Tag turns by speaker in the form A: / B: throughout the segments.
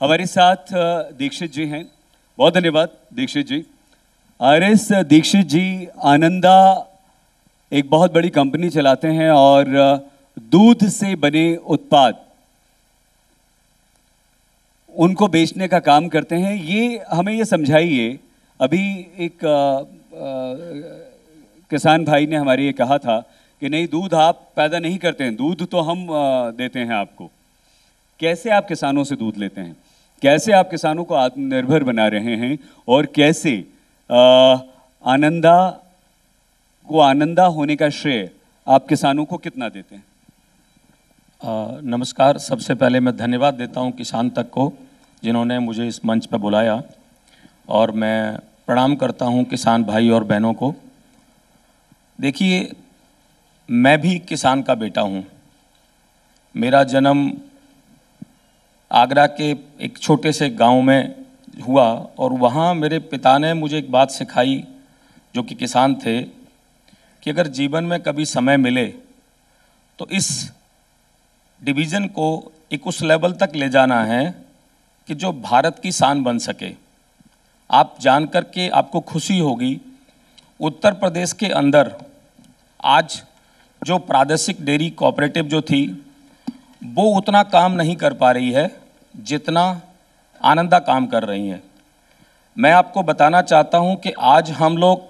A: हमारे साथ दीक्षित जी हैं बहुत धन्यवाद दीक्षित जी आर एस दीक्षित जी आनंदा एक बहुत बड़ी कंपनी चलाते हैं और दूध से बने उत्पाद उनको बेचने का काम करते हैं ये हमें ये समझाइए अभी एक आ, आ, किसान भाई ने हमारे ये कहा था कि नहीं दूध आप पैदा नहीं करते हैं दूध तो हम आ, देते हैं आपको कैसे आप किसानों से दूध लेते हैं कैसे आप किसानों को आत्मनिर्भर बना रहे हैं और कैसे आनंदा को आनंदा होने का श्रेय आप किसानों को कितना देते
B: हैं आ, नमस्कार सबसे पहले मैं धन्यवाद देता हूं किसान तक को जिन्होंने मुझे इस मंच पर बुलाया और मैं प्रणाम करता हूं किसान भाई और बहनों को देखिए मैं भी किसान का बेटा हूं मेरा जन्म आगरा के एक छोटे से गांव में हुआ और वहाँ मेरे पिता ने मुझे एक बात सिखाई जो कि किसान थे कि अगर जीवन में कभी समय मिले तो इस डिवीज़न को एक उस लेवल तक ले जाना है कि जो भारत की शान बन सके आप जान कर के आपको खुशी होगी उत्तर प्रदेश के अंदर आज जो प्रादेशिक डेयरी कोऑपरेटिव जो थी वो उतना काम नहीं कर पा रही है जितना आनंदा काम कर रही हैं मैं आपको बताना चाहता हूं कि आज हम लोग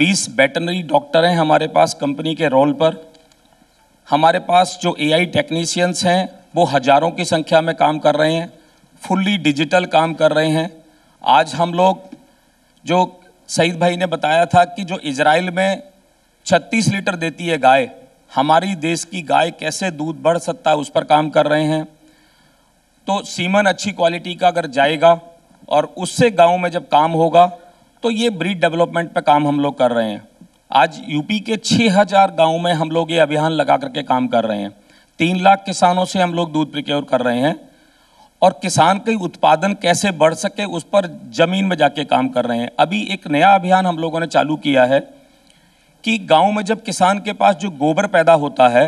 B: 20 वेटनरी डॉक्टर हैं हमारे पास कंपनी के रोल पर हमारे पास जो एआई टेक्नीशियंस हैं वो हज़ारों की संख्या में काम कर रहे हैं फुल्ली डिजिटल काम कर रहे हैं आज हम लोग जो सईद भाई ने बताया था कि जो इसराइल में 36 लीटर देती है गाय हमारी देश की गाय कैसे दूध बढ़ सकता है उस पर काम कर रहे हैं तो सीमन अच्छी क्वालिटी का अगर जाएगा और उससे गांव में जब काम होगा तो ये ब्रीड डेवलपमेंट पे काम हम लोग कर रहे हैं आज यूपी के 6000 गांव में हम लोग ये अभियान लगा करके काम कर रहे हैं तीन लाख किसानों से हम लोग दूध प्रिक्योर कर रहे हैं और किसान के उत्पादन कैसे बढ़ सके उस पर ज़मीन में जाके काम कर रहे हैं अभी एक नया अभियान हम लोगों ने चालू किया है कि गांव में जब किसान के पास जो गोबर पैदा होता है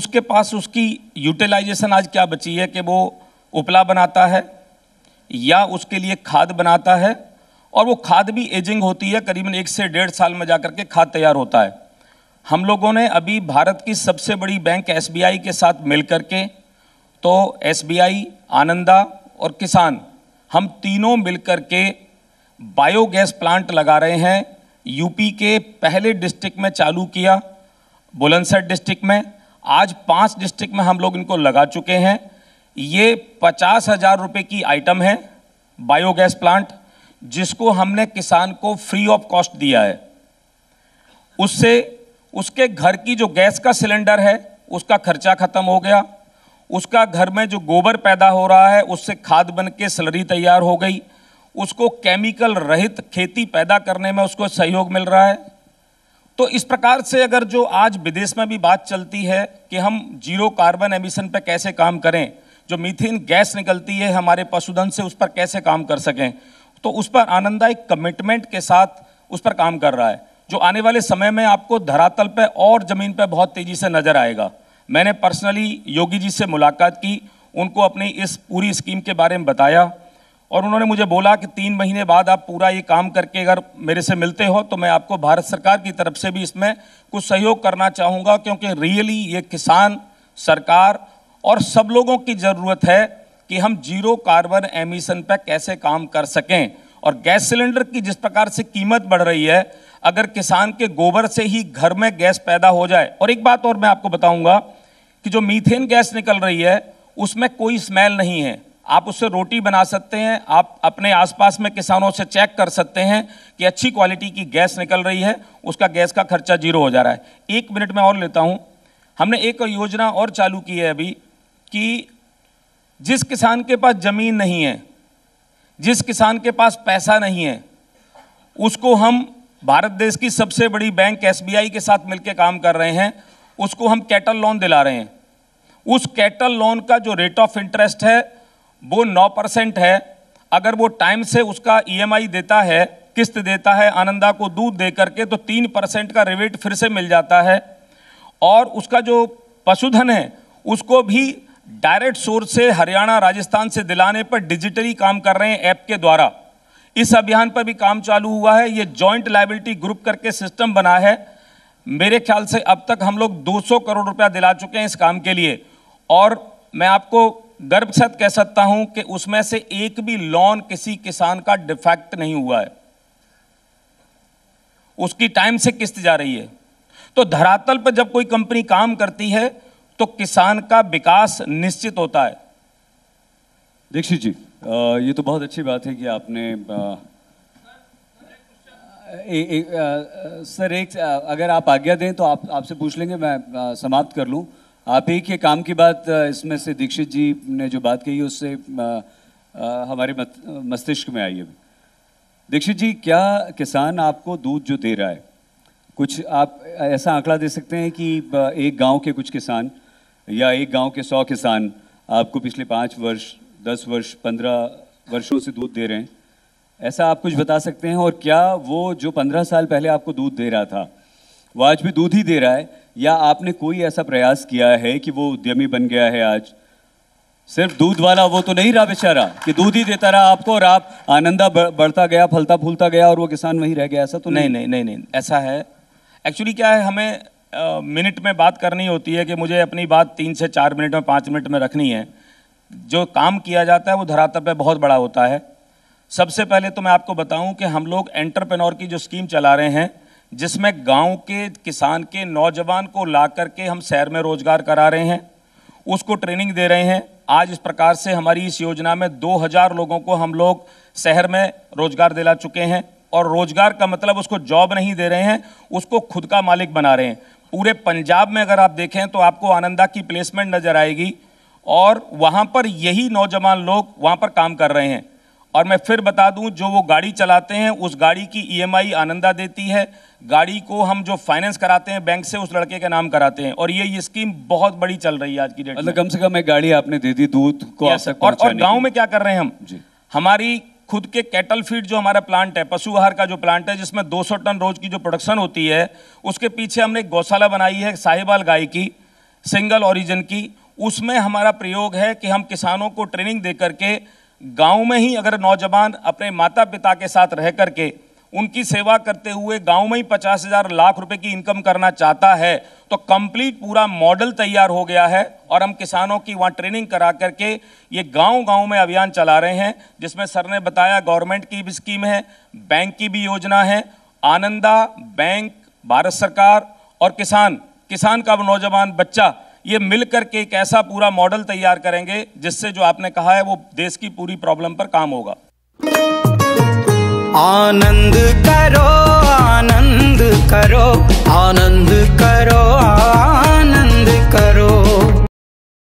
B: उसके पास उसकी यूटिलाइजेशन आज क्या बची है कि वो उपला बनाता है या उसके लिए खाद बनाता है और वो खाद भी एजिंग होती है करीबन एक से डेढ़ साल में जा के खाद तैयार होता है हम लोगों ने अभी भारत की सबसे बड़ी बैंक एसबीआई के साथ मिल के तो एसबीआई आनंदा और किसान हम तीनों मिलकर के बायोगैस प्लांट लगा रहे हैं यूपी के पहले डिस्ट्रिक्ट में चालू किया बुलंदसर डिस्ट्रिक्ट में आज पांच डिस्ट्रिक्ट में हम लोग इनको लगा चुके हैं ये पचास हजार रुपये की आइटम है बायोगैस प्लांट जिसको हमने किसान को फ्री ऑफ कॉस्ट दिया है उससे उसके घर की जो गैस का सिलेंडर है उसका खर्चा खत्म हो गया उसका घर में जो गोबर पैदा हो रहा है उससे खाद बन के सलरी तैयार हो गई उसको केमिकल रहित खेती पैदा करने में उसको सहयोग मिल रहा है तो इस प्रकार से अगर जो आज विदेश में भी बात चलती है कि हम जीरो कार्बन एमिशन पर कैसे काम करें जो मीथेन गैस निकलती है हमारे पशुधन से उस पर कैसे काम कर सकें तो उस पर आनंदा एक कमिटमेंट के साथ उस पर काम कर रहा है जो आने वाले समय में आपको धरातल पर और ज़मीन पर बहुत तेज़ी से नज़र आएगा मैंने पर्सनली योगी जी से मुलाकात की उनको अपनी इस पूरी स्कीम के बारे में बताया और उन्होंने मुझे बोला कि तीन महीने बाद आप पूरा ये काम करके अगर मेरे से मिलते हो तो मैं आपको भारत सरकार की तरफ से भी इसमें कुछ सहयोग करना चाहूँगा क्योंकि रियली ये किसान सरकार और सब लोगों की ज़रूरत है कि हम जीरो कार्बन एमिशन पर कैसे काम कर सकें और गैस सिलेंडर की जिस प्रकार से कीमत बढ़ रही है अगर किसान के गोबर से ही घर में गैस पैदा हो जाए और एक बात और मैं आपको बताऊंगा कि जो मीथेन गैस निकल रही है उसमें कोई स्मेल नहीं है आप उससे रोटी बना सकते हैं आप अपने आसपास में किसानों से चेक कर सकते हैं कि अच्छी क्वालिटी की गैस निकल रही है उसका गैस का खर्चा जीरो हो जा रहा है एक मिनट में और लेता हूँ हमने एक योजना और चालू की है अभी कि जिस किसान के पास ज़मीन नहीं है जिस किसान के पास पैसा नहीं है उसको हम भारत देश की सबसे बड़ी बैंक एसबीआई के साथ मिलकर काम कर रहे हैं उसको हम कैटल लोन दिला रहे हैं उस कैटल लोन का जो रेट ऑफ इंटरेस्ट है वो नौ परसेंट है अगर वो टाइम से उसका ईएमआई e देता है किस्त देता है आनंदा को दूध दे करके तो तीन परसेंट का रिवेट फिर से मिल जाता है और उसका जो पशुधन है उसको भी डायरेक्ट सोर्स से हरियाणा राजस्थान से दिलाने पर डिजिटली काम कर रहे हैं ऐप के द्वारा इस अभियान पर भी काम चालू हुआ है ये जॉइंट लाइबिलिटी ग्रुप करके सिस्टम बना है मेरे ख्याल से अब तक हम लोग 200 करोड़ रुपया दिला चुके हैं इस काम के लिए और मैं आपको गर्व से कह सकता हूं कि उसमें से एक भी लॉन किसी किसान का डिफेक्ट नहीं हुआ है उसकी टाइम से किस्त जा रही है तो धरातल पर जब कोई कंपनी काम करती है तो किसान का विकास निश्चित होता है दीक्षित जी
A: ये तो बहुत अच्छी बात है कि आपने ए, ए, आ, सर एक अगर आप आज्ञा दें तो आप आपसे पूछ लेंगे मैं समाप्त कर लूं आप ही के काम की बात इसमें से दीक्षित जी ने जो बात कही उससे आ, आ, हमारे मस्तिष्क में आई है दीक्षित जी क्या किसान आपको दूध जो दे रहा है कुछ आप ऐसा आंकड़ा दे सकते हैं कि एक गांव के कुछ किसान या एक गांव के सौ किसान आपको पिछले पाँच वर्ष दस वर्ष पंद्रह वर्षों से दूध दे रहे हैं ऐसा आप कुछ बता सकते हैं और क्या वो जो पंद्रह साल पहले आपको दूध दे रहा था वो आज भी दूध ही दे रहा है या आपने कोई ऐसा प्रयास किया है कि वो उद्यमी बन गया है आज सिर्फ दूध वाला वो तो नहीं रहा बेचारा कि दूध ही देता रहा आपको और आप आनंदा बढ़ता गया फलता फूलता गया और वो किसान वहीं रह गया ऐसा तो नहीं नहीं
B: नहीं नहीं, नहीं ऐसा है एक्चुअली क्या है हमें मिनट में बात करनी होती है कि मुझे अपनी बात तीन से चार मिनट में पाँच मिनट में रखनी है जो काम किया जाता है वो धरातल पर बहुत बड़ा होता है सबसे पहले तो मैं आपको बताऊं कि हम लोग एंटरप्रेन्योर की जो स्कीम चला रहे हैं जिसमें गांव के किसान के नौजवान को ला करके हम शहर में रोज़गार करा रहे हैं उसको ट्रेनिंग दे रहे हैं आज इस प्रकार से हमारी इस योजना में 2000 लोगों को हम लोग शहर में रोज़गार दिला चुके हैं और रोज़गार का मतलब उसको जॉब नहीं दे रहे हैं उसको खुद का मालिक बना रहे हैं पूरे पंजाब में अगर आप देखें तो आपको आनंदा की प्लेसमेंट नज़र आएगी और वहाँ पर यही नौजवान लोग वहाँ पर काम कर रहे हैं और मैं फिर बता दूं जो वो गाड़ी चलाते हैं उस गाड़ी की ईएमआई e आनंदा देती है गाड़ी को हम जो फाइनेंस कराते हैं बैंक से उस लड़के के नाम कराते हैं और ये ये स्कीम बहुत बड़ी चल रही है आज की डेट मतलब कम
A: से कम एक गाड़ी आपने दे दी दूध को और, और गाँव में क्या कर रहे हैं
B: हम जी हमारी खुद के कैटल फीड जो हमारा प्लांट है पशु आहार का जो प्लांट है जिसमें 200 टन रोज की जो प्रोडक्शन होती है उसके पीछे हमने एक गौशाला बनाई है साहिबाल गाय की सिंगल ओरिजिन की उसमें हमारा प्रयोग है कि हम किसानों को ट्रेनिंग दे करके गाँव में ही अगर नौजवान अपने माता पिता के साथ रह करके उनकी सेवा करते हुए गांव में ही पचास हज़ार लाख रुपए की इनकम करना चाहता है तो कंप्लीट पूरा मॉडल तैयार हो गया है और हम किसानों की वहां ट्रेनिंग करा करके ये गांव गांव में अभियान चला रहे हैं जिसमें सर ने बताया गवर्नमेंट की भी स्कीम है बैंक की भी योजना है आनंदा बैंक भारत सरकार और किसान किसान का नौजवान बच्चा ये मिल करके एक ऐसा पूरा मॉडल तैयार करेंगे जिससे जो आपने कहा है वो देश की पूरी प्रॉब्लम पर काम होगा आनन्द करो आनन्द करो आनन्द करो आनन्द करो